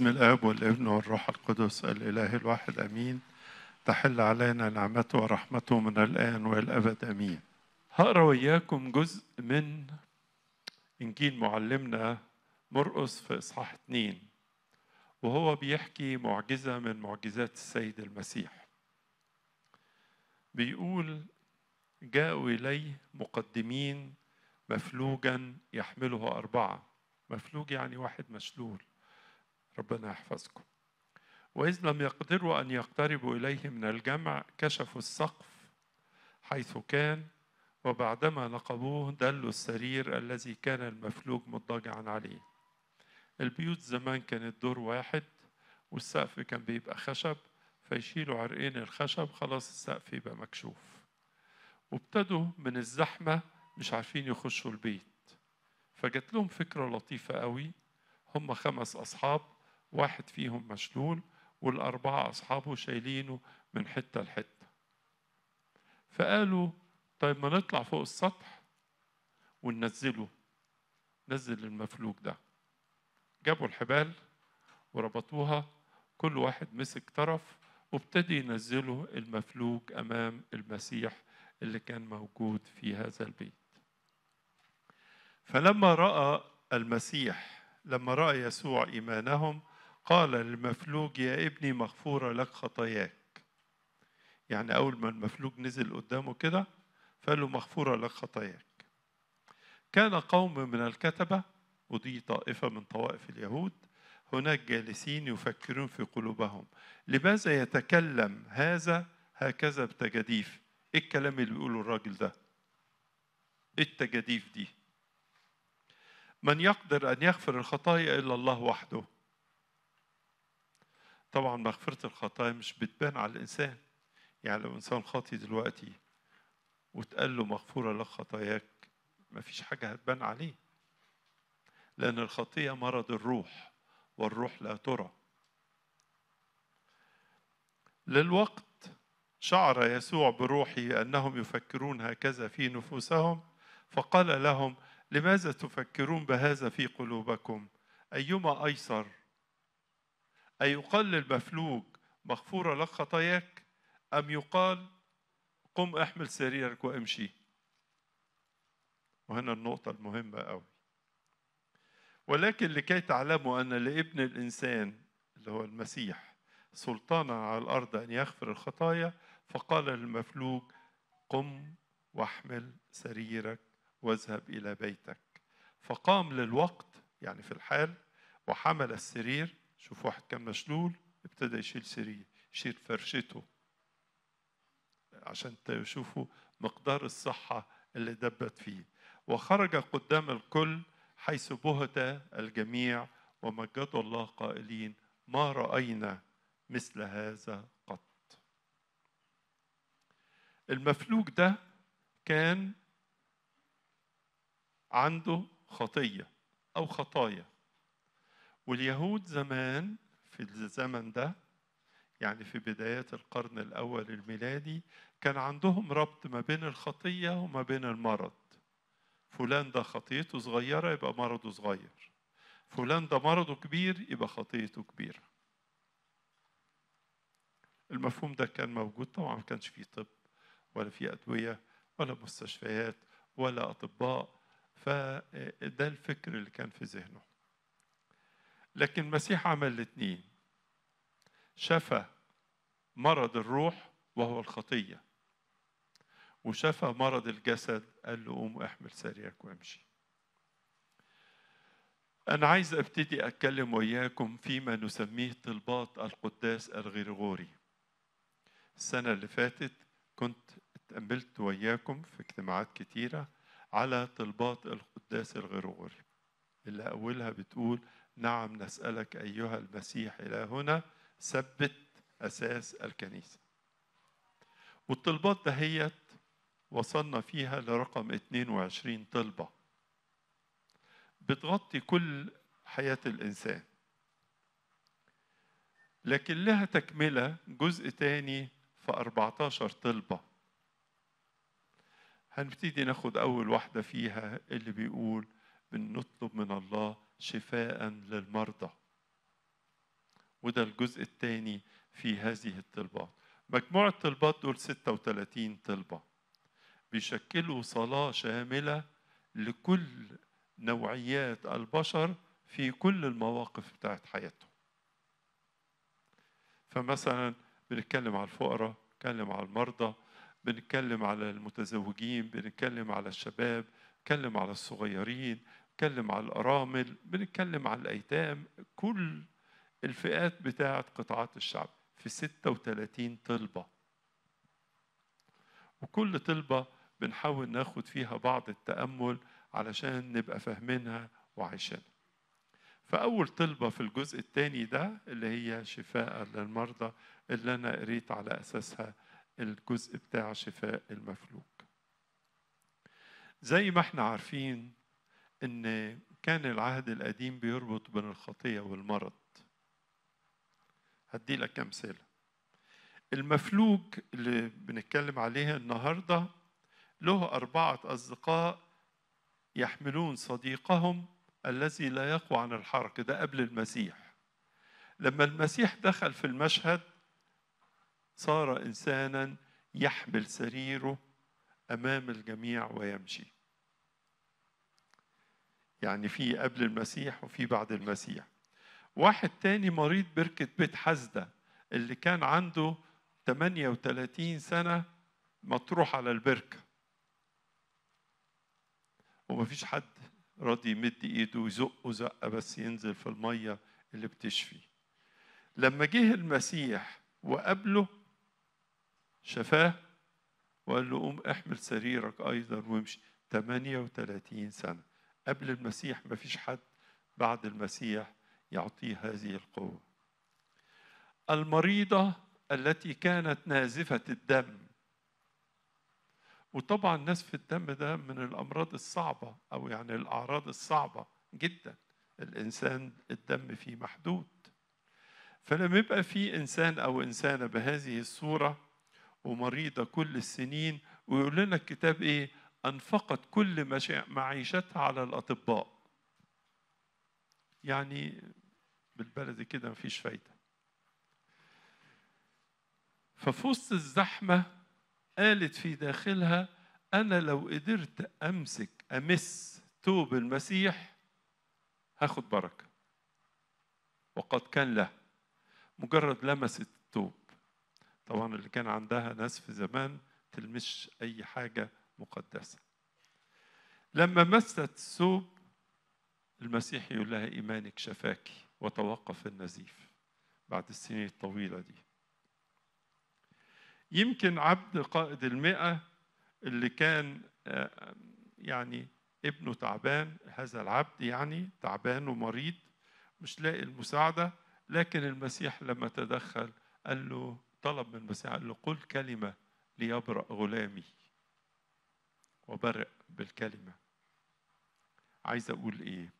باسم الاب والابن والروح القدس الاله الواحد امين تحل علينا نعمته ورحمته من الان والابد امين هقرا وياكم جزء من انجيل معلمنا مرقس في اصحاح اثنين وهو بيحكي معجزه من معجزات السيد المسيح بيقول جاءوا اليه مقدمين مفلوجا يحمله اربعه مفلوج يعني واحد مشلول ربنا يحفظكم وإذ لم يقدروا أن يقتربوا إليه من الجمع كشفوا السقف حيث كان وبعدما نقبوه دلوا السرير الذي كان المفلوج مضطجعا عليه البيوت زمان كانت دور واحد والسقف كان بيبقى خشب فيشيلوا عرقين الخشب خلاص السقف يبقى مكشوف وابتدوا من الزحمة مش عارفين يخشوا البيت فجت لهم فكرة لطيفة قوي هم خمس أصحاب واحد فيهم مشلول والأربعة أصحابه شايلينه من حتة لحتة فقالوا طيب ما نطلع فوق السطح وننزله نزل المفلوج ده جابوا الحبال وربطوها كل واحد مسك طرف وابتدي ينزله المفلوج أمام المسيح اللي كان موجود في هذا البيت فلما رأى المسيح لما رأى يسوع إيمانهم قال للمفلوج يا ابني مغفورة لك خطاياك يعني أول ما المفلوج نزل قدامه كده فقال له مغفورة لك خطاياك كان قوم من الكتبة ودي طائفة من طوائف اليهود هناك جالسين يفكرون في قلوبهم لماذا يتكلم هذا هكذا بتجاديف ايه الكلام اللي بيقوله الراجل ده ايه التجاديف دي من يقدر ان يغفر الخطايا الا الله وحده طبعا مغفرة الخطايا مش بتبان على الإنسان يعني لو إنسان خاطي دلوقتي وتقال له مغفورة لك خطاياك مفيش حاجة هتبان عليه لأن الخطية مرض الروح والروح لا ترى للوقت شعر يسوع بروحه أنهم يفكرون هكذا في نفوسهم فقال لهم لماذا تفكرون بهذا في قلوبكم أيما أيسر أيقال للمفلوج مغفورة لك خطاياك أم يقال قم احمل سريرك وامشي وهنا النقطة المهمة أوي ولكن لكي تعلموا أن لابن الإنسان اللي هو المسيح سلطانا على الأرض أن يغفر الخطايا فقال للمفلوج قم واحمل سريرك واذهب إلى بيتك فقام للوقت يعني في الحال وحمل السرير شوف واحد كان مشلول ابتدى يشيل سريه يشيل فرشته عشان تشوفوا مقدار الصحة اللي دبت فيه وخرج قدام الكل حيث بهت الجميع ومجدوا الله قائلين ما رأينا مثل هذا قط المفلوج ده كان عنده خطية أو خطايا واليهود زمان في الزمن ده يعني في بدايات القرن الأول الميلادي كان عندهم ربط ما بين الخطية وما بين المرض فلان ده خطيته صغيرة يبقى مرضه صغير فلان ده مرضه كبير يبقى خطيته كبيرة المفهوم ده كان موجود طبعا ما كانش فيه طب ولا في أدوية ولا مستشفيات ولا أطباء فده الفكر اللي كان في ذهنه لكن المسيح عمل الاثنين شفى مرض الروح وهو الخطيه وشفى مرض الجسد قال له قوم احمل سريرك وامشي أنا عايز أبتدي أتكلم وياكم فيما نسميه طلبات القداس الغريغوري السنة اللي فاتت كنت اتأملت وياكم في اجتماعات كتيرة على طلبات القداس الغريغوري اللي أولها بتقول نعم نسألك أيها المسيح إلى هنا ثبت أساس الكنيسة والطلبات دهيت وصلنا فيها لرقم 22 طلبة بتغطي كل حياة الإنسان لكن لها تكملة جزء تاني في 14 طلبة هنبتدي ناخد أول واحدة فيها اللي بيقول بنطلب من الله شفاء للمرضى وده الجزء الثاني في هذه الطلبات مجموعة الطلبات دول 36 طلبة بيشكلوا صلاة شاملة لكل نوعيات البشر في كل المواقف بتاعت حياتهم فمثلا بنتكلم على الفقراء بنتكلم على المرضى بنتكلم على المتزوجين بنتكلم على الشباب بنتكلم على الصغيرين بنتكلم على الأرامل بنتكلم على الأيتام كل الفئات بتاعة قطاعات الشعب في 36 طلبة وكل طلبة بنحاول ناخد فيها بعض التأمل علشان نبقى فاهمينها وعايشينها فأول طلبة في الجزء الثاني ده اللي هي شفاء للمرضى اللي أنا قريت على أساسها الجزء بتاع شفاء المفلوج زي ما احنا عارفين ان كان العهد القديم بيربط بين الخطيه والمرض هدي لك امثله المفلوج اللي بنتكلم عليه النهارده له اربعه اصدقاء يحملون صديقهم الذي لا يقوى عن الحركة ده قبل المسيح لما المسيح دخل في المشهد صار إنسانا يحمل سريره أمام الجميع ويمشي يعني في قبل المسيح وفي بعد المسيح واحد تاني مريض بركة بيت حزدة اللي كان عنده 38 سنة مطروح على البركة ومفيش حد راضي يمد ايده ويزقه زقه بس ينزل في الميه اللي بتشفي لما جه المسيح وقابله شفاه وقال له قوم احمل سريرك ايضا وامشي 38 سنه قبل المسيح ما فيش حد بعد المسيح يعطيه هذه القوة المريضة التي كانت نازفة الدم وطبعا نزف الدم ده من الأمراض الصعبة أو يعني الأعراض الصعبة جدا الإنسان الدم فيه محدود فلما يبقى في إنسان أو إنسانة بهذه الصورة ومريضة كل السنين ويقول لنا الكتاب إيه أنفقت كل معيشتها على الأطباء يعني بالبلدي كده مفيش فايدة ففي وسط الزحمة قالت في داخلها أنا لو قدرت أمسك أمس توب المسيح هاخد بركة وقد كان له مجرد لمست التوب طبعا اللي كان عندها ناس في زمان تلمش أي حاجة مقدسة لما مست ثوب المسيح يقول لها إيمانك شفاكي وتوقف النزيف بعد السنين الطويلة دي يمكن عبد قائد المئة اللي كان آه، آه، يعني ابنه تعبان هذا العبد يعني تعبان ومريض مش لاقي المساعدة لكن المسيح لما تدخل قال له طلب من المسيح قال له قل كلمة ليبرأ غلامي وبرق بالكلمة عايز أقول إيه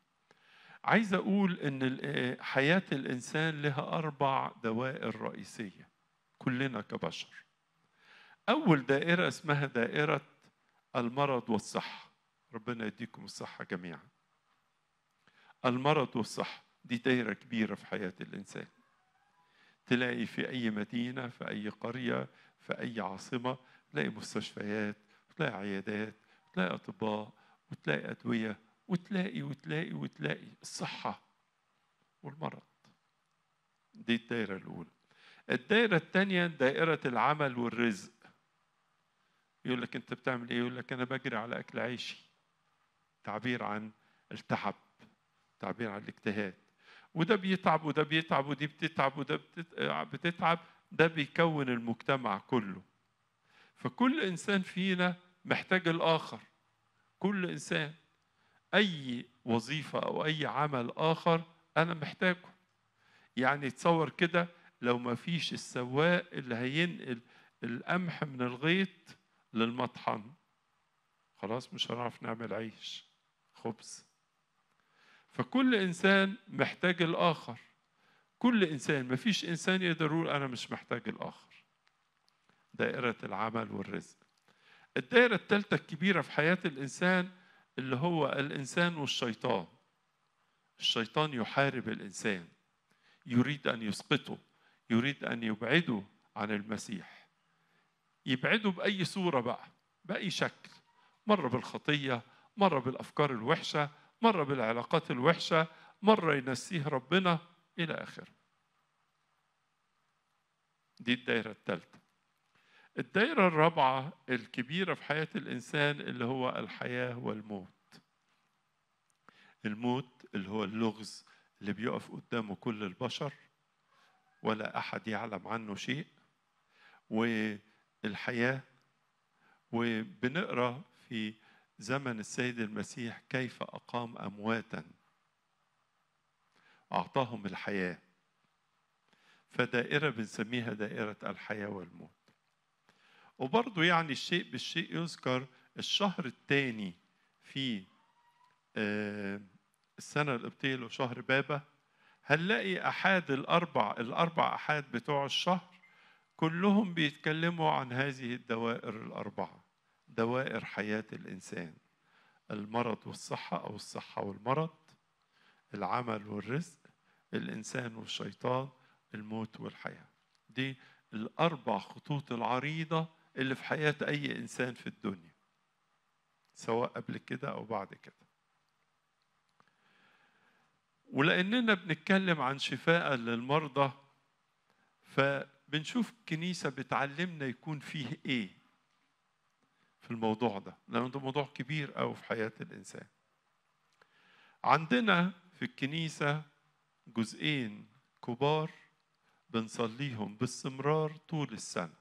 عايز أقول إن آه، حياة الإنسان لها أربع دوائر رئيسية كلنا كبشر أول دائرة اسمها دائرة المرض والصحة ربنا يديكم الصحة جميعا المرض والصحة دي دائرة كبيرة في حياة الإنسان تلاقي في أي مدينة في أي قرية في أي عاصمة تلاقي مستشفيات تلاقي عيادات تلاقي أطباء وتلاقي أدوية وتلاقي وتلاقي وتلاقي الصحة والمرض دي الدائرة الأولى الدائرة الثانية دائرة العمل والرزق يقول لك أنت بتعمل إيه؟ يقول لك أنا بجري على أكل عيشي تعبير عن التعب تعبير عن الاجتهاد وده بيتعب وده بيتعب ودي بتتعب وده آه، بتتعب ده بيكون المجتمع كله فكل إنسان فينا محتاج الآخر كل إنسان أي وظيفة أو أي عمل آخر أنا محتاجه يعني تصور كده لو ما فيش السواق اللي هينقل القمح من الغيط للمطحن خلاص مش هنعرف نعمل عيش خبز فكل إنسان محتاج الآخر كل إنسان ما فيش إنسان يقدر يقول أنا مش محتاج الآخر دائرة العمل والرزق الدائرة الثالثة الكبيرة في حياة الإنسان اللي هو الإنسان والشيطان الشيطان يحارب الإنسان يريد أن يسقطه يريد أن يبعده عن المسيح يبعده بأي صورة بقى بأي شكل مرة بالخطية مرة بالأفكار الوحشة مرة بالعلاقات الوحشة مرة ينسيه ربنا إلى آخره دي الدائرة الثالثة الدائرة الرابعة الكبيرة في حياة الإنسان اللي هو الحياة والموت الموت اللي هو اللغز اللي بيقف قدامه كل البشر ولا أحد يعلم عنه شيء والحياة وبنقرأ في زمن السيد المسيح كيف أقام أمواتا أعطاهم الحياة فدائرة بنسميها دائرة الحياة والموت وبرضه يعني الشيء بالشيء يذكر الشهر الثاني في آه، السنة القبطية شهر بابا هنلاقي أحاد الأربع الأربع أحاد بتوع الشهر كلهم بيتكلموا عن هذه الدوائر الأربعة دوائر حياة الإنسان المرض والصحة أو الصحة والمرض العمل والرزق الإنسان والشيطان الموت والحياة دي الأربع خطوط العريضة اللي في حياة أي إنسان في الدنيا سواء قبل كده أو بعد كده ولأننا بنتكلم عن شفاء للمرضى فبنشوف الكنيسة بتعلمنا يكون فيه إيه في الموضوع ده لأن ده موضوع كبير أو في حياة الإنسان عندنا في الكنيسة جزئين كبار بنصليهم باستمرار طول السنة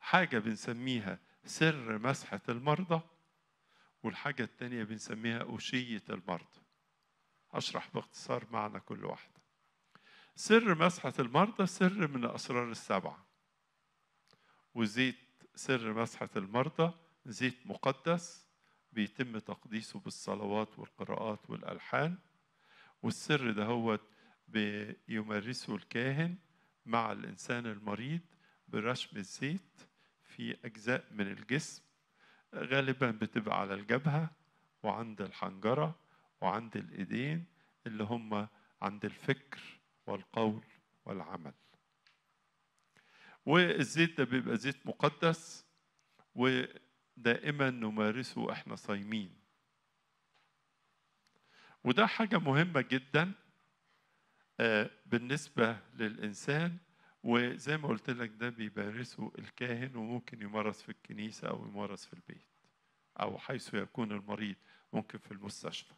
حاجة بنسميها سر مسحة المرضى والحاجة التانية بنسميها أشية المرضى أشرح باختصار معنى كل واحدة سر مسحة المرضى سر من الأسرار السبعة وزيت سر مسحة المرضى زيت مقدس بيتم تقديسه بالصلوات والقراءات والألحان والسر ده هو بيمارسه الكاهن مع الإنسان المريض برشم الزيت في أجزاء من الجسم غالبا بتبقى على الجبهة وعند الحنجرة وعند الإيدين اللي هم عند الفكر والقول والعمل والزيت ده بيبقى زيت مقدس ودائما نمارسه احنا صايمين وده حاجة مهمة جدا آه، بالنسبة للإنسان وزي ما قلت لك ده بيمارسه الكاهن وممكن يمارس في الكنيسة أو يمارس في البيت أو حيث يكون المريض ممكن في المستشفى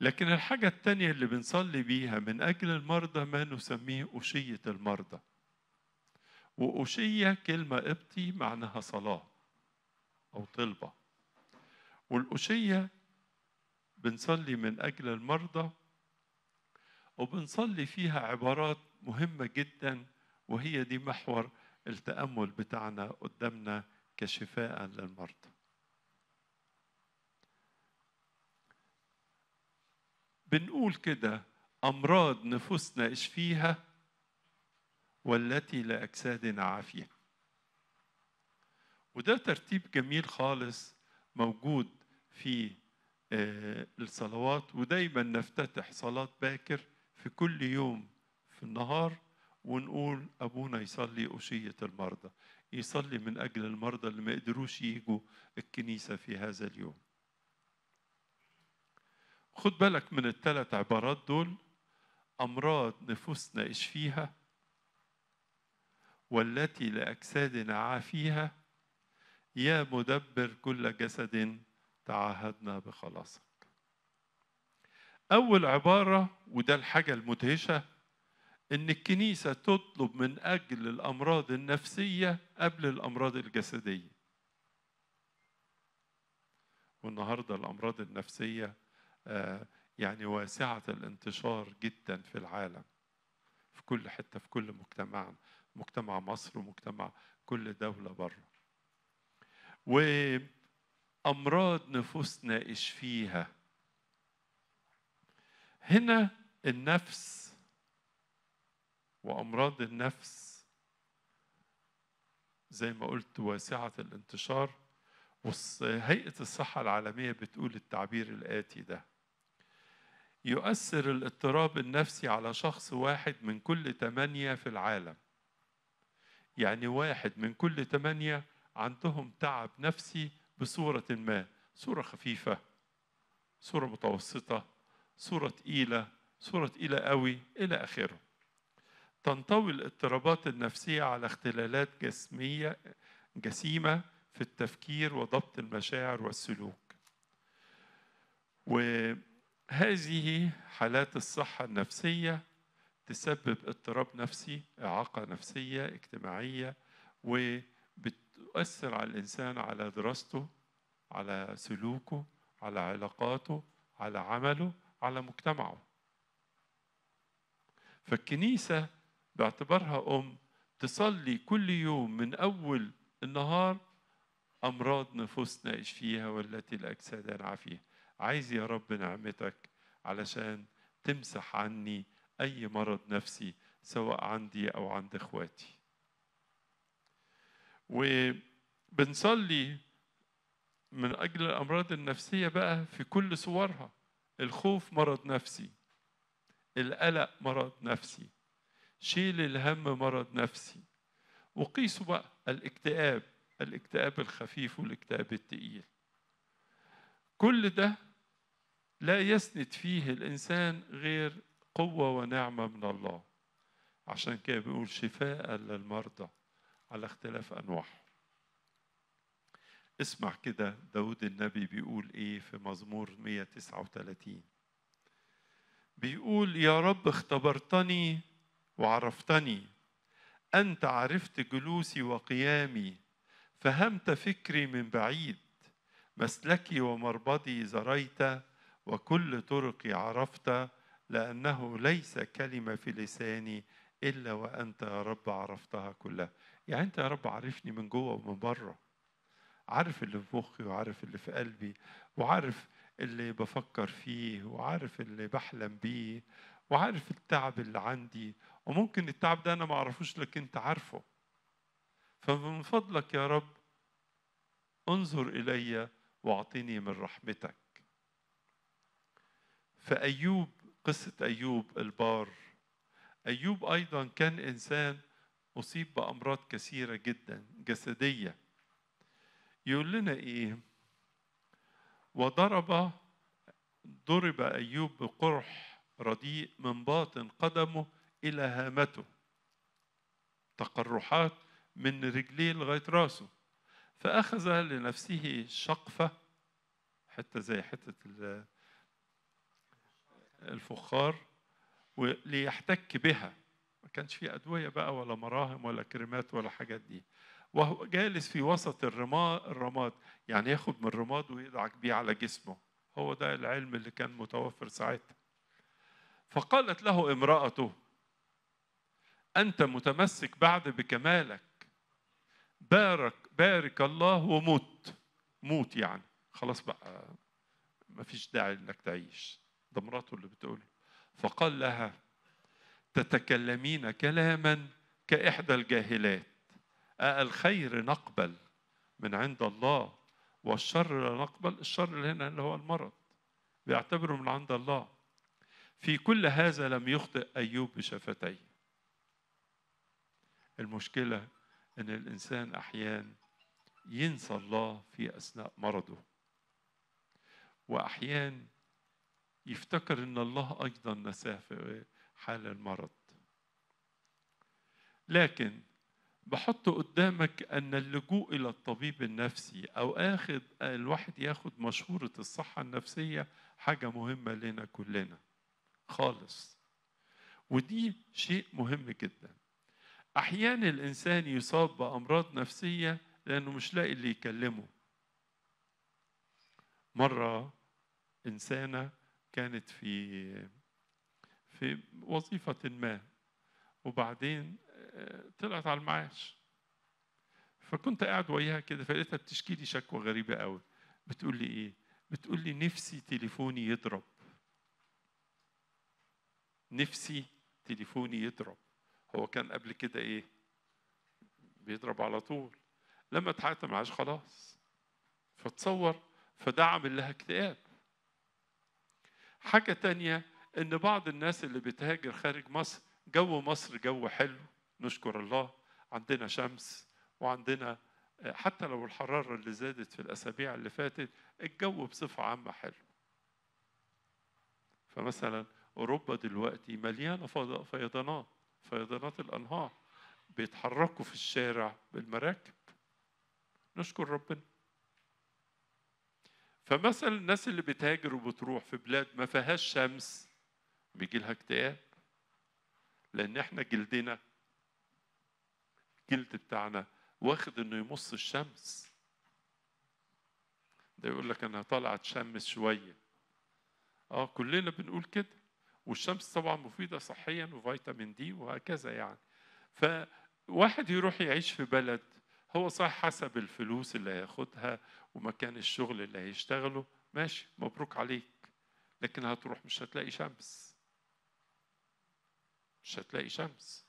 لكن الحاجة التانية اللي بنصلي بيها من أجل المرضى ما نسميه أشية المرضى وأشية كلمة قبطي معناها صلاة أو طلبة والأشية بنصلي من أجل المرضى وبنصلي فيها عبارات مهمة جدا وهي دي محور التأمل بتاعنا قدامنا كشفاء للمرضى بنقول كده أمراض نفوسنا اشفيها والتي لأجسادنا عافية وده ترتيب جميل خالص موجود في الصلوات آه، ودايما نفتتح صلاة باكر في كل يوم في النهار ونقول أبونا يصلي أشية المرضى يصلي من أجل المرضى اللي ما قدروش يجوا الكنيسة في هذا اليوم خد بالك من الثلاث عبارات دول أمراض نفوسنا اشفيها والتي لأجسادنا عافيها يا مدبر كل جسد تعهدنا بخلاصه أول عبارة وده الحاجة المدهشة إن الكنيسة تطلب من أجل الأمراض النفسية قبل الأمراض الجسدية والنهاردة الأمراض النفسية آه، يعني واسعة الانتشار جدا في العالم في كل حتة في كل مجتمع مجتمع مصر ومجتمع كل دولة بره وأمراض نفوسنا إيش فيها هنا النفس وامراض النفس زي ما قلت واسعه الانتشار وهيئه الصحه العالميه بتقول التعبير الاتي ده يؤثر الاضطراب النفسي على شخص واحد من كل ثمانية في العالم يعني واحد من كل ثمانية عندهم تعب نفسي بصورة ما صورة خفيفة صورة متوسطة صورة تقيلة صورة تقيلة قوي إلى آخره تنطوي الاضطرابات النفسية على اختلالات جسمية جسيمة في التفكير وضبط المشاعر والسلوك وهذه حالات الصحة النفسية تسبب اضطراب نفسي إعاقة نفسية اجتماعية وبتؤثر على الإنسان على دراسته على سلوكه على علاقاته على عمله على مجتمعه فالكنيسة باعتبارها أم تصلي كل يوم من أول النهار أمراض نفوسنا اشفيها والتي الأجساد العافية عايز يا رب نعمتك علشان تمسح عني أي مرض نفسي سواء عندي أو عند إخواتي وبنصلي من أجل الأمراض النفسية بقى في كل صورها الخوف مرض نفسي القلق مرض نفسي شيل الهم مرض نفسي وقيسوا بقى الاكتئاب الاكتئاب الخفيف والاكتئاب التقيل كل ده لا يسند فيه الإنسان غير قوة ونعمة من الله عشان كده بيقول شفاء للمرضى على اختلاف أنواعهم اسمع كده داود النبي بيقول ايه في مزمور 139 بيقول يا رب اختبرتني وعرفتني انت عرفت جلوسي وقيامي فهمت فكري من بعيد مسلكي ومربضي زريت وكل طرقي عرفت لانه ليس كلمه في لساني الا وانت يا رب عرفتها كلها يعني انت يا رب عرفني من جوه ومن بره عارف اللي في مخي وعارف اللي في قلبي وعارف اللي بفكر فيه وعارف اللي بحلم بيه وعارف التعب اللي عندي وممكن التعب ده انا ما اعرفوش لكن انت عارفه فمن فضلك يا رب انظر الي واعطني من رحمتك فايوب قصه ايوب البار ايوب ايضا كان انسان اصيب بامراض كثيره جدا جسديه يقول لنا ايه وضرب ضرب ايوب بقرح رديء من باطن قدمه الى هامته تقرحات من رجليه لغايه راسه فاخذ لنفسه شقفه حته زي حته الفخار ليحتك بها ما كانش في ادويه بقى ولا مراهم ولا كريمات ولا حاجات دي وهو جالس في وسط الرماد يعني ياخد من الرماد ويدعك بيه على جسمه هو ده العلم اللي كان متوفر ساعتها فقالت له امرأته أنت متمسك بعد بكمالك بارك بارك الله وموت موت يعني خلاص بقى ما فيش داعي انك تعيش ده مراته اللي بتقول فقال لها تتكلمين كلاما كإحدى الجاهلات الخير نقبل من عند الله والشر لا نقبل الشر اللي هنا اللي هو المرض بيعتبره من عند الله في كل هذا لم يخطئ أيوب بشفتيه المشكلة إن الإنسان أحيان ينسى الله في أثناء مرضه وأحيان يفتكر إن الله أيضا نساه في حال المرض لكن بحط قدامك أن اللجوء إلى الطبيب النفسي أو آخد آه، الواحد ياخد مشورة الصحة النفسية حاجة مهمة لنا كلنا خالص ودي شيء مهم جدا أحيانا الإنسان يصاب بأمراض نفسية لأنه مش لاقي اللي يكلمه مرة إنسانة كانت في في وظيفة ما وبعدين طلعت على المعاش فكنت قاعد وياها كده فلقيتها بتشكي لي شكوى غريبه قوي بتقول لي ايه بتقول لي نفسي تليفوني يضرب نفسي تليفوني يضرب هو كان قبل كده ايه بيضرب على طول لما اتحققت معاش خلاص فتصور فده عامل لها اكتئاب حاجه تانية ان بعض الناس اللي بتهاجر خارج مصر جو مصر جو حلو نشكر الله عندنا شمس وعندنا آه، حتى لو الحرارة اللي زادت في الأسابيع اللي فاتت الجو بصفة عامة حلو فمثلا أوروبا دلوقتي مليانة فيضانات فيضانات الأنهار بيتحركوا في الشارع بالمراكب نشكر ربنا فمثلا الناس اللي بتهاجر وبتروح في بلاد ما فيهاش شمس بيجي لها اكتئاب لأن احنا جلدنا الجلد بتاعنا واخد انه يمص الشمس ده يقول لك انا طالع اتشمس شويه اه كلنا بنقول كده والشمس طبعا مفيده صحيا وفيتامين دي وهكذا يعني فواحد يروح يعيش في بلد هو صح حسب الفلوس اللي هياخدها ومكان الشغل اللي هيشتغله ماشي مبروك عليك لكن هتروح مش هتلاقي شمس مش هتلاقي شمس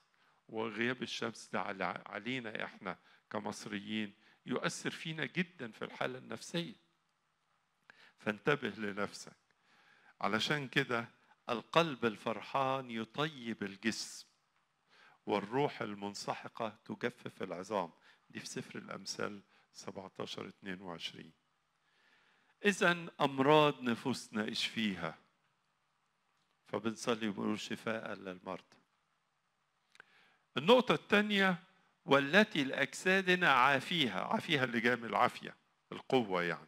وغياب الشمس ده علينا احنا كمصريين يؤثر فينا جدا في الحالة النفسية فانتبه لنفسك علشان كده القلب الفرحان يطيب الجسم والروح المنسحقة تجفف العظام دي في سفر الأمثال 17 22 إذا أمراض نفوسنا إيش فيها فبنصلي ونقول شفاء للمرضى النقطة الثانية والتي لأجسادنا عافيها عافيها اللي جاي من العافية القوة يعني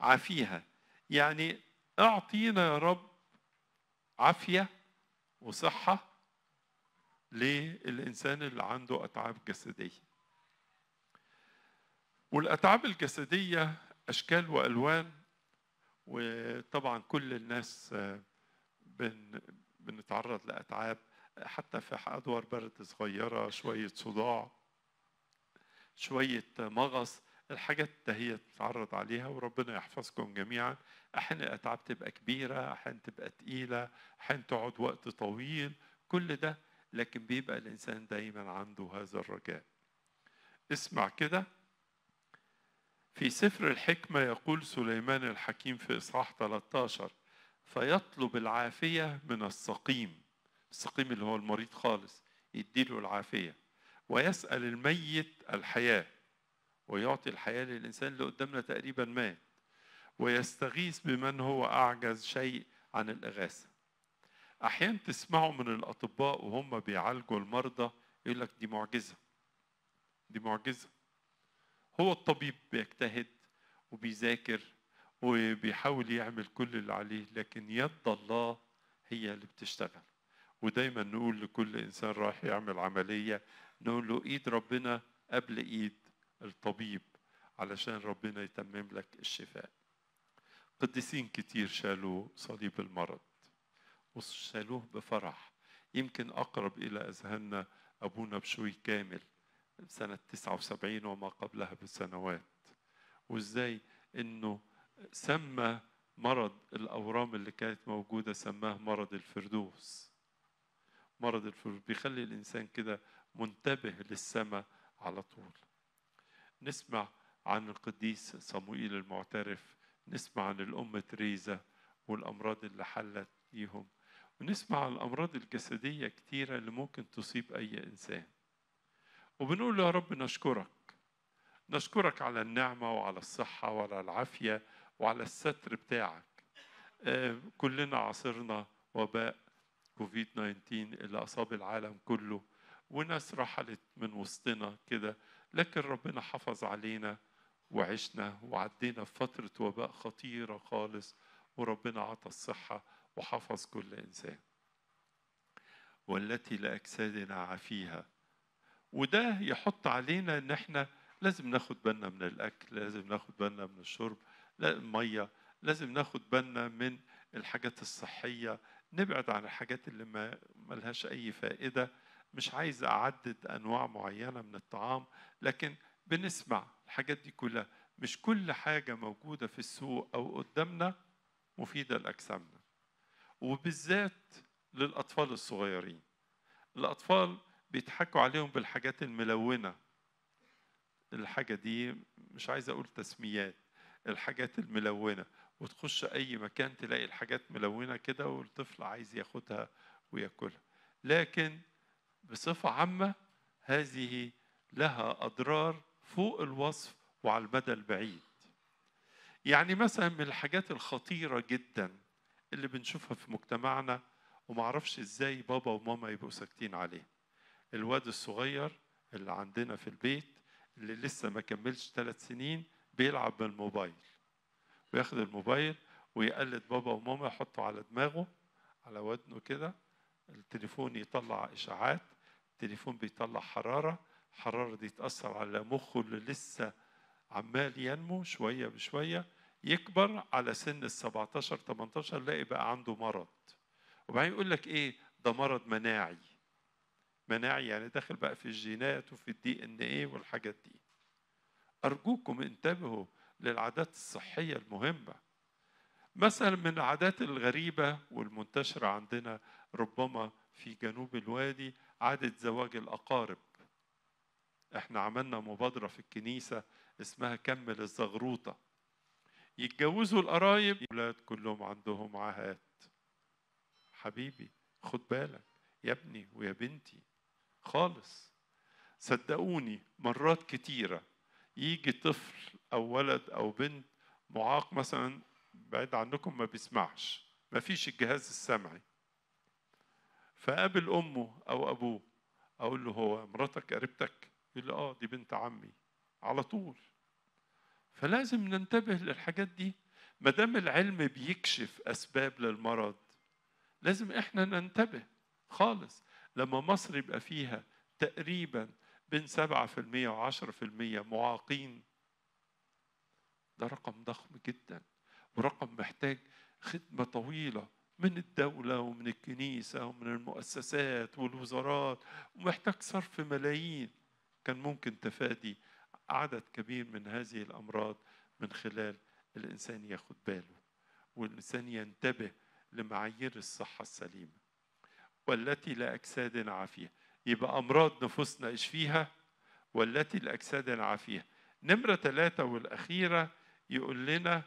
عافيها يعني اعطينا يا رب عافية وصحة للإنسان اللي عنده أتعاب جسدية والأتعاب الجسدية أشكال وألوان وطبعا كل الناس بن بنتعرض لأتعاب حتى في أدوار برد صغيرة شوية صداع شوية مغص الحاجات ده هي تتعرض عليها وربنا يحفظكم جميعا أحيانا الأتعاب تبقى كبيرة أحيانا تبقى تقيلة أحيانا تقعد وقت طويل كل ده لكن بيبقى الإنسان دايما عنده هذا الرجاء اسمع كده في سفر الحكمة يقول سليمان الحكيم في إصحاح 13 فيطلب العافية من السقيم مستقيم اللي هو المريض خالص يديله العافية ويسأل الميت الحياة ويعطي الحياة للإنسان اللي قدامنا تقريبا مات ويستغيث بمن هو أعجز شيء عن الإغاثة أحيانا تسمعوا من الأطباء وهم بيعالجوا المرضى يقول لك دي معجزة دي معجزة هو الطبيب بيجتهد وبيذاكر وبيحاول يعمل كل اللي عليه لكن يد الله هي اللي بتشتغل ودايما نقول لكل انسان رايح يعمل عمليه نقول له ايد ربنا قبل ايد الطبيب علشان ربنا يتمم لك الشفاء قديسين كتير شالوا صليب المرض وشالوه بفرح يمكن أقرب إلى أذهاننا أبونا بشوي كامل سنة 79 وما قبلها بسنوات وإزاي إنه سمى مرض الأورام اللي كانت موجودة سماه مرض الفردوس مرض الفلوس بيخلي الإنسان كده منتبه للسماء على طول نسمع عن القديس صموئيل المعترف نسمع عن الأم تريزا والأمراض اللي حلت ليهم ونسمع عن الأمراض الجسدية كتيرة اللي ممكن تصيب أي إنسان وبنقول يا رب نشكرك نشكرك على النعمة وعلى الصحة وعلى العافية وعلى الستر بتاعك آه، كلنا عاصرنا وباء كوفيد 19 اللي أصاب العالم كله وناس رحلت من وسطنا كده لكن ربنا حفظ علينا وعشنا وعدينا في فترة وباء خطيرة خالص وربنا عطى الصحة وحفظ كل إنسان والتي لأجسادنا عافيها وده يحط علينا إن إحنا لازم ناخد بالنا من الأكل لازم ناخد بالنا من الشرب لا المية لازم ناخد بالنا من الحاجات الصحية نبعد عن الحاجات اللي ما ملهاش أي فائدة مش عايز أعدد أنواع معينة من الطعام لكن بنسمع الحاجات دي كلها مش كل حاجة موجودة في السوق أو قدامنا مفيدة لأجسامنا وبالذات للأطفال الصغيرين الأطفال بيضحكوا عليهم بالحاجات الملونة الحاجة دي مش عايز أقول تسميات الحاجات الملونة وتخش أي مكان تلاقي الحاجات ملونة كده والطفل عايز ياخدها وياكلها لكن بصفة عامة هذه لها أضرار فوق الوصف وعلى المدى البعيد يعني مثلا من الحاجات الخطيرة جدا اللي بنشوفها في مجتمعنا ومعرفش ازاي بابا وماما يبقوا ساكتين عليه الواد الصغير اللي عندنا في البيت اللي لسه ما كملش ثلاث سنين بيلعب بالموبايل وياخد الموبايل ويقلد بابا وماما يحطه على دماغه على ودنه كده التليفون يطلع اشاعات التليفون بيطلع حراره الحراره دي تاثر على مخه اللي لسه عمال ينمو شويه بشويه يكبر على سن ال 17 18 لاقي بقى عنده مرض وبعدين يقول لك ايه ده مرض مناعي مناعي يعني داخل بقى في الجينات وفي الدي ان ايه والحاجات دي ارجوكم انتبهوا للعادات الصحية المهمة مثلا من العادات الغريبة والمنتشرة عندنا ربما في جنوب الوادي عادة زواج الأقارب احنا عملنا مبادرة في الكنيسة اسمها كمل الزغروطة يتجوزوا القرايب الأولاد كلهم عندهم عهات حبيبي خد بالك يا ابني ويا بنتي خالص صدقوني مرات كتيرة يجي طفل او ولد او بنت معاق مثلا بعيد عنكم ما بيسمعش ما فيش الجهاز السمعي فقابل امه او ابوه اقول له هو مراتك قريبتك يقول لي اه دي بنت عمي على طول فلازم ننتبه للحاجات دي ما دام العلم بيكشف اسباب للمرض لازم احنا ننتبه خالص لما مصر يبقى فيها تقريبا بين 7% و10% معاقين ده رقم ضخم جدا ورقم محتاج خدمة طويلة من الدولة ومن الكنيسة ومن المؤسسات والوزارات ومحتاج صرف ملايين كان ممكن تفادي عدد كبير من هذه الأمراض من خلال الإنسان ياخد باله والإنسان ينتبه لمعايير الصحة السليمة والتي لا أجساد عافية يبقى أمراض نفوسنا إيش فيها؟ والتي الأجساد العافية نمرة ثلاثة والأخيرة يقول لنا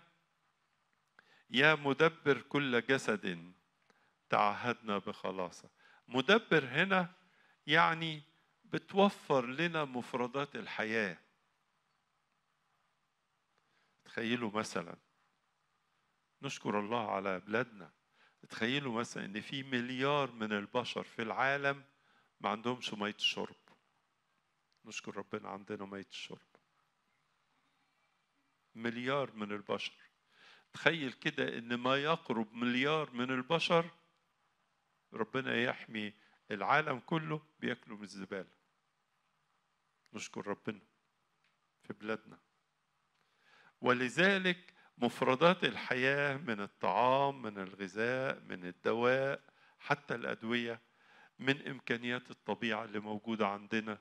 يا مدبر كل جسد تعهدنا بخلاصة مدبر هنا يعني بتوفر لنا مفردات الحياة تخيلوا مثلا نشكر الله على بلادنا تخيلوا مثلا ان في مليار من البشر في العالم ما عندهمش مية شرب نشكر ربنا عندنا مية الشرب مليار من البشر تخيل كده ان ما يقرب مليار من البشر ربنا يحمي العالم كله بياكلوا من الزباله نشكر ربنا في بلادنا ولذلك مفردات الحياه من الطعام من الغذاء من الدواء حتى الادويه من إمكانيات الطبيعة اللي موجودة عندنا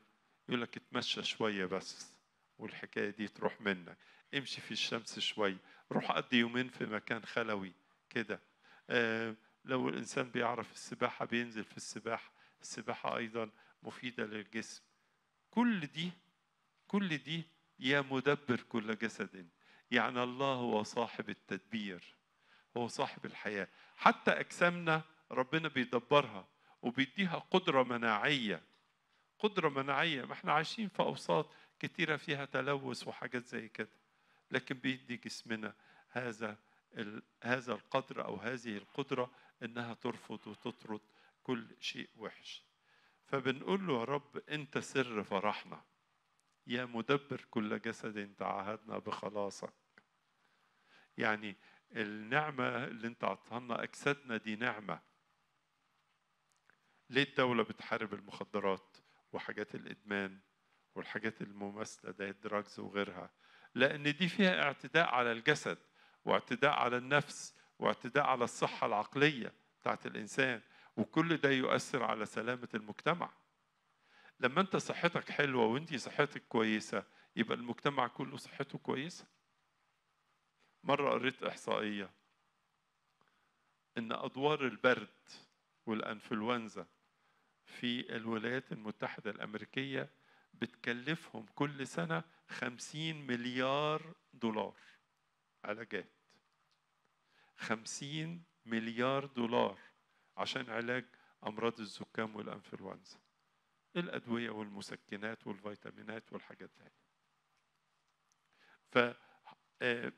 يقول لك اتمشى شوية بس والحكاية دي تروح منك امشي في الشمس شوية روح قضي يومين في مكان خلوي كده آه لو الإنسان بيعرف السباحة بينزل في السباحة السباحة أيضا مفيدة للجسم كل دي كل دي يا مدبر كل جسد يعني الله هو صاحب التدبير هو صاحب الحياة حتى أجسامنا ربنا بيدبرها وبيديها قدرة مناعية قدرة مناعية ما احنا عايشين في أوساط كتيرة فيها تلوث وحاجات زي كده لكن بيدي جسمنا هذا هذا القدر أو هذه القدرة إنها ترفض وتطرد كل شيء وحش فبنقول له يا رب أنت سر فرحنا يا مدبر كل جسد تعهدنا بخلاصك يعني النعمة اللي انت لنا أجسادنا دي نعمة ليه الدولة بتحارب المخدرات وحاجات الإدمان والحاجات المماثلة ده الدراجز وغيرها لأن دي فيها اعتداء على الجسد واعتداء على النفس واعتداء على الصحة العقلية بتاعت الإنسان وكل ده يؤثر على سلامة المجتمع لما أنت صحتك حلوة وأنت صحتك كويسة يبقى المجتمع كله صحته كويسة مرة قريت إحصائية إن أدوار البرد والأنفلونزا في الولايات المتحدة الأمريكية بتكلفهم كل سنة 50 مليار دولار علاجات 50 مليار دولار عشان علاج أمراض الزكام والأنفلونزا الأدوية والمسكنات والفيتامينات والحاجات دي ف آه،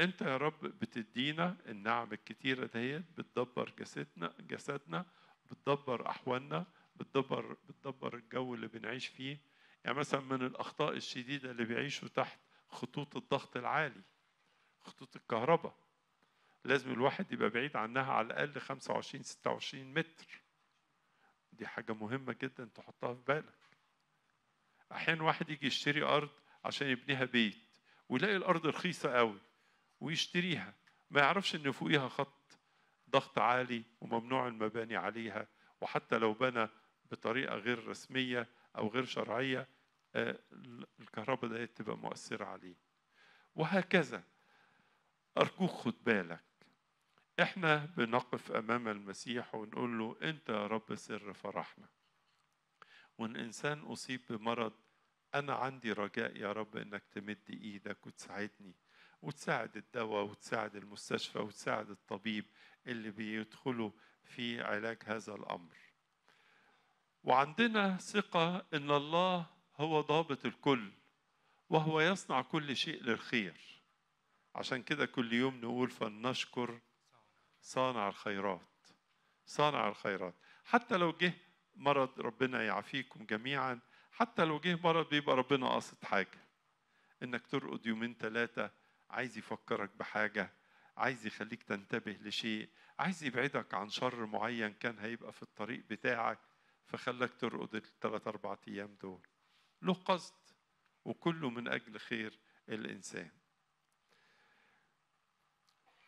انت يا رب بتدينا النعم الكتيرة دهيت بتدبر جسدنا جسدنا بتدبر احوالنا بتدبر بتدبر الجو اللي بنعيش فيه يعني مثلا من الاخطاء الشديده اللي بيعيشوا تحت خطوط الضغط العالي خطوط الكهرباء لازم الواحد يبقى بعيد عنها على الاقل 25 26 متر دي حاجه مهمه جدا تحطها في بالك احيانا واحد يجي يشتري ارض عشان يبنيها بيت ويلاقي الارض رخيصه قوي ويشتريها ما يعرفش ان فوقيها خط ضغط عالي وممنوع المباني عليها وحتى لو بنى بطريقة غير رسمية أو غير شرعية آه، الكهرباء ده تبقى مؤثرة عليه وهكذا أرجوك خد بالك احنا بنقف امام المسيح ونقول له انت يا رب سر فرحنا وان انسان اصيب بمرض انا عندي رجاء يا رب انك تمد ايدك وتساعدني وتساعد الدواء وتساعد المستشفى وتساعد الطبيب اللي بيدخلوا في علاج هذا الامر وعندنا ثقه ان الله هو ضابط الكل وهو يصنع كل شيء للخير عشان كده كل يوم نقول فلنشكر صانع الخيرات صانع الخيرات حتى لو جه مرض ربنا يعافيكم جميعا حتى لو جه مرض بيبقى ربنا قاصد حاجه انك ترقد يومين ثلاثه عايز يفكرك بحاجه عايز يخليك تنتبه لشيء عايز يبعدك عن شر معين كان هيبقى في الطريق بتاعك فخلاك ترقد الثلاث أربع أيام دول له قصد وكله من أجل خير الإنسان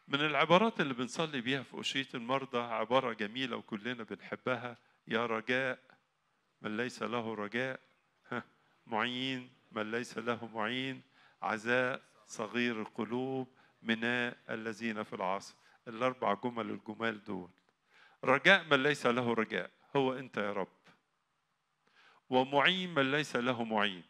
من العبارات اللي بنصلي بيها في أشية المرضى عبارة جميلة وكلنا بنحبها يا رجاء من ليس له رجاء معين من ليس له معين عزاء صغير القلوب من الذين في العصر الأربع جمل الجمال دول رجاء من ليس له رجاء هو أنت يا رب ومعين من ليس له معين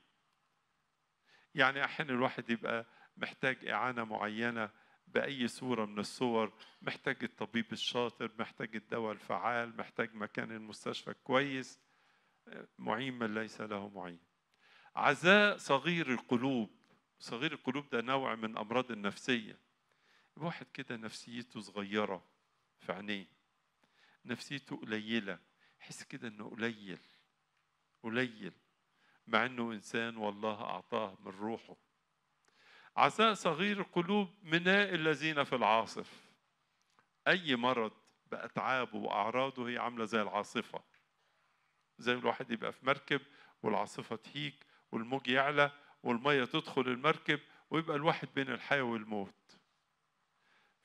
يعني أحيانا الواحد يبقى محتاج إعانة معينة بأي صورة من الصور محتاج الطبيب الشاطر محتاج الدواء الفعال محتاج مكان المستشفى كويس معين من ليس له معين عزاء صغير القلوب صغير القلوب ده نوع من أمراض النفسية الواحد كده نفسيته صغيرة في عينيه نفسيته قليلة حس كده انه قليل قليل مع انه انسان والله اعطاه من روحه عزاء صغير قلوب مناء الذين في العاصف اي مرض باتعابه واعراضه هي عامله زي العاصفه زي الواحد يبقى في مركب والعاصفه تهيج والموج يعلى والميه تدخل المركب ويبقى الواحد بين الحياه والموت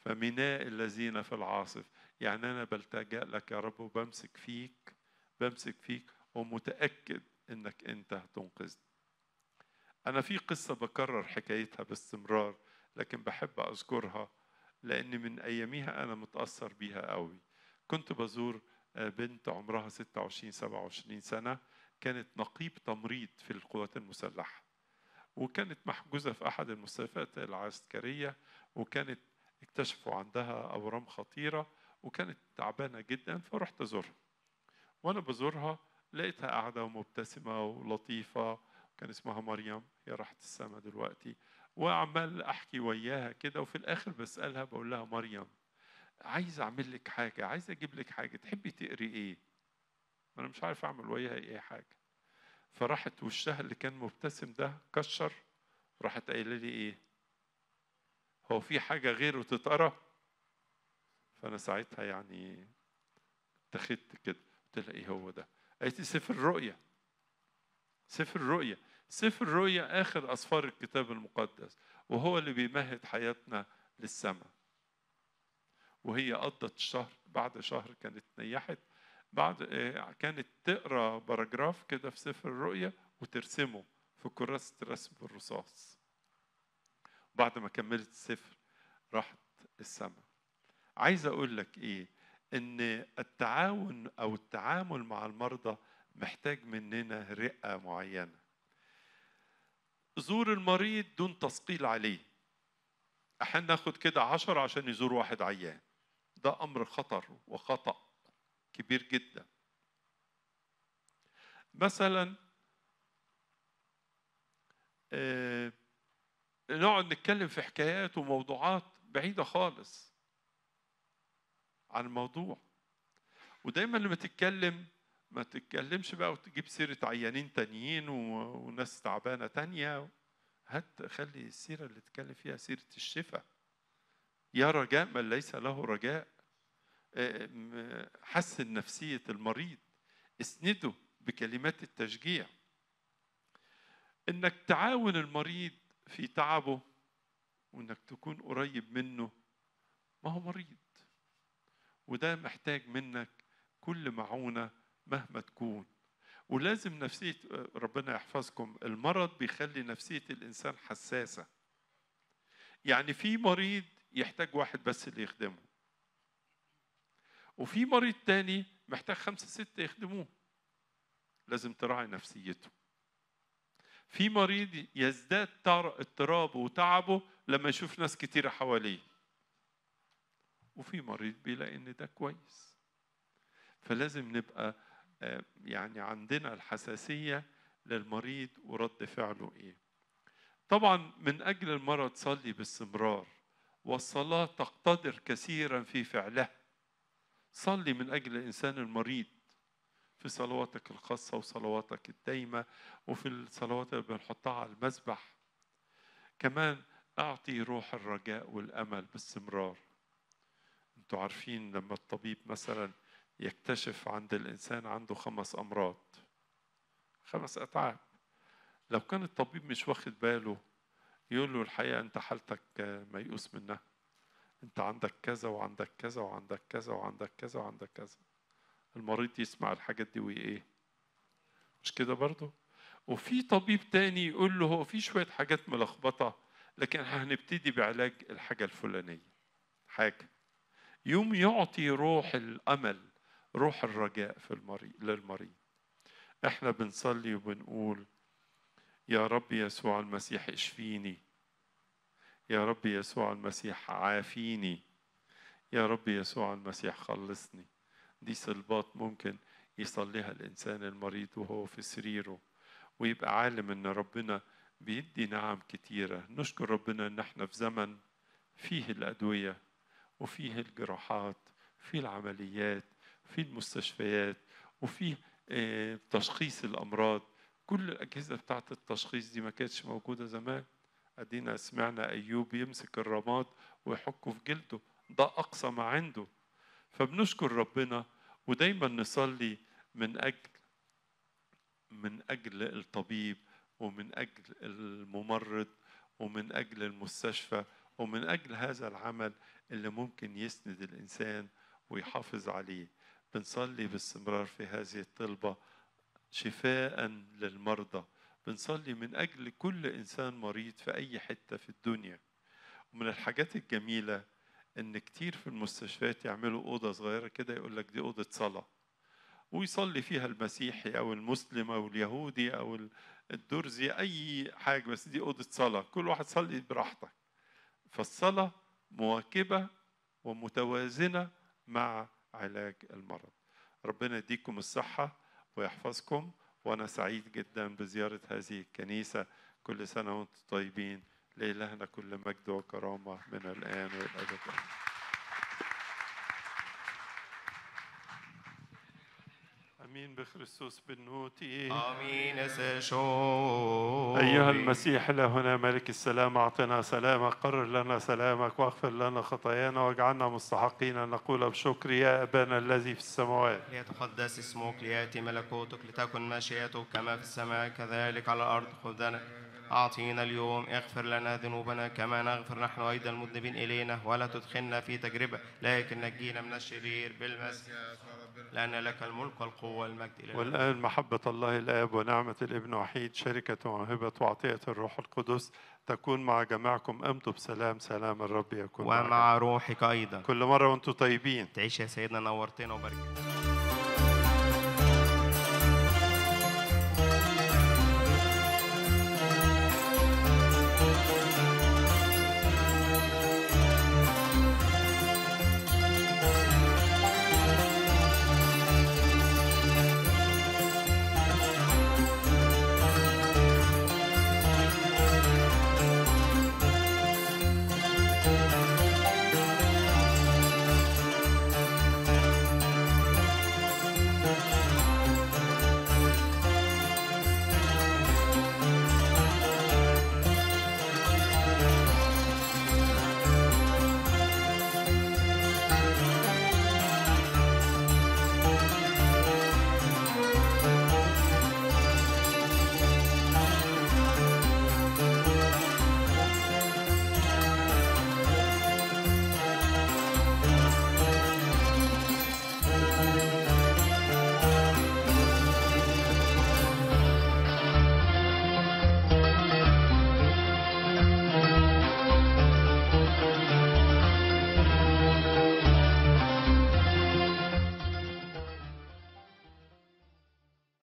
فميناء الذين في العاصف يعني أنا بلتجأ لك يا رب وبمسك فيك بمسك فيك ومتأكد إنك أنت هتنقذني أنا في قصة بكرر حكايتها باستمرار لكن بحب أذكرها لأن من أياميها أنا متأثر بيها قوي كنت بزور آه، بنت عمرها 26 27 سنة كانت نقيب تمريض في القوات المسلحة وكانت محجوزة في أحد المستشفيات العسكرية وكانت اكتشفوا عندها أورام خطيرة وكانت تعبانة جدا فرحت أزورها وأنا بزورها لقيتها قاعدة ومبتسمة ولطيفة كان اسمها مريم هي راحت السما دلوقتي وعمال أحكي وياها كده وفي الآخر بسألها بقول لها مريم عايز أعمل لك حاجة عايز أجيب لك حاجة تحبي تقري إيه؟ أنا مش عارف أعمل وياها إيه حاجة فراحت وشها اللي كان مبتسم ده كشر راحت قايله لي ايه هو في حاجة غيره تتقرا فأنا ساعتها يعني اتخذت كده قلت لها إيه هو ده قالت لي سفر الرؤيا سفر الرؤيا سفر الرؤيا آخر أسفار الكتاب المقدس وهو اللي بيمهد حياتنا للسماء وهي قضت شهر بعد شهر كانت نيحت بعد آه، كانت تقرا باراجراف كده في سفر الرؤيا وترسمه في كراسة رسم الرصاص بعد ما كملت السفر رحت السماء عايز اقول لك ايه ان التعاون او التعامل مع المرضى محتاج مننا رئه معينه زور المريض دون تثقيل عليه احنا ناخد كده عشر عشان يزور واحد عيان ده امر خطر وخطا كبير جدا مثلا آه نقعد نتكلم في حكايات وموضوعات بعيدة خالص عن الموضوع ودايما لما تتكلم ما تتكلمش بقى وتجيب سيرة عيانين تانيين وناس تعبانة تانية هات خلي السيرة اللي تتكلم فيها سيرة الشفاء يا رجاء من ليس له رجاء آه، حسن نفسية المريض اسنده بكلمات التشجيع انك تعاون المريض في تعبه وانك تكون قريب منه ما هو مريض وده محتاج منك كل معونة مهما تكون ولازم نفسية ربنا يحفظكم المرض بيخلي نفسية الإنسان حساسة يعني في مريض يحتاج واحد بس اللي يخدمه وفي مريض تاني محتاج خمسة ستة يخدموه لازم تراعي نفسيته في مريض يزداد اضطرابه وتعبه لما يشوف ناس كتير حواليه وفي مريض بيلاقي ان ده كويس فلازم نبقى آه، يعني عندنا الحساسية للمريض ورد فعله ايه طبعا من اجل المرض صلي باستمرار والصلاة تقتدر كثيرا في فعلها صلي من اجل الانسان المريض في صلواتك الخاصة وصلواتك الدايمة وفي الصلوات اللي بنحطها على المسبح كمان أعطي روح الرجاء والأمل باستمرار أنتوا عارفين لما الطبيب مثلا يكتشف عند الإنسان عنده خمس أمراض خمس أتعاب لو كان الطبيب مش واخد باله يقول له الحقيقة أنت حالتك ميؤوس منها أنت عندك كذا وعندك كذا وعندك كذا وعندك كذا وعندك كذا المريض يسمع الحاجات دي وايه مش كده برضه وفي طبيب تاني يقول له هو في شويه حاجات ملخبطه لكن هنبتدي بعلاج الحاجه الفلانيه حاجه يوم يعطي روح الامل روح الرجاء في المريض للمريض احنا بنصلي وبنقول يا رب يسوع المسيح اشفيني يا رب يسوع المسيح عافيني يا رب يسوع المسيح خلصني دي صلبات ممكن يصليها الإنسان المريض وهو في سريره ويبقى عالم إن ربنا بيدي نعم كتيرة نشكر ربنا إن إحنا في زمن فيه الأدوية وفيه الجراحات فيه العمليات فيه المستشفيات وفيه آه، تشخيص الأمراض كل الأجهزة بتاعة التشخيص دي ما كانتش موجودة زمان أدينا سمعنا أيوب يمسك الرماد ويحكه في جلده ده أقصى ما عنده فبنشكر ربنا ودايما نصلي من أجل من أجل الطبيب ومن أجل الممرض ومن أجل المستشفى ومن أجل هذا العمل اللي ممكن يسند الإنسان ويحافظ عليه بنصلي باستمرار في هذه الطلبة شفاء للمرضى بنصلي من أجل كل إنسان مريض في أي حتة في الدنيا ومن الحاجات الجميلة ان كتير في المستشفيات يعملوا اوضه صغيره كده يقول لك دي اوضه صلاه ويصلي فيها المسيحي او المسلم او اليهودي او الدرزي اي حاجه بس دي اوضه صلاه كل واحد صلي براحتك فالصلاه مواكبه ومتوازنه مع علاج المرض ربنا يديكم الصحه ويحفظكم وانا سعيد جدا بزياره هذه الكنيسه كل سنه وانتم طيبين لإلهنا كل مجد وكرامة من الآن وإلى الأبد أمين بخريستوس نوتي آمين أيها المسيح إلى هنا ملك السلام أعطنا سلامك قرر لنا سلامك واغفر لنا خطايانا واجعلنا مستحقين أن نقول بشكر يا أبانا الذي في السماوات ليتقدس اسمك ليأتي ملكوتك لتكن مشيئتك كما في السماء كذلك على الأرض خذنا أعطينا اليوم اغفر لنا ذنوبنا كما نغفر نحن أيضا المذنبين إلينا ولا تدخلنا في تجربة لكن نجينا من الشرير بالمسيح لأن لك الملك والقوة والمجد إلى والآن محبة الله الآب ونعمة الابن وحيد شركة وموهبة وعطية الروح القدس تكون مع جماعكم امضوا بسلام سلام الرب يكون ومع معكم. روحك ايضا كل مره وانتم طيبين تعيش يا سيدنا نورتنا وباركتنا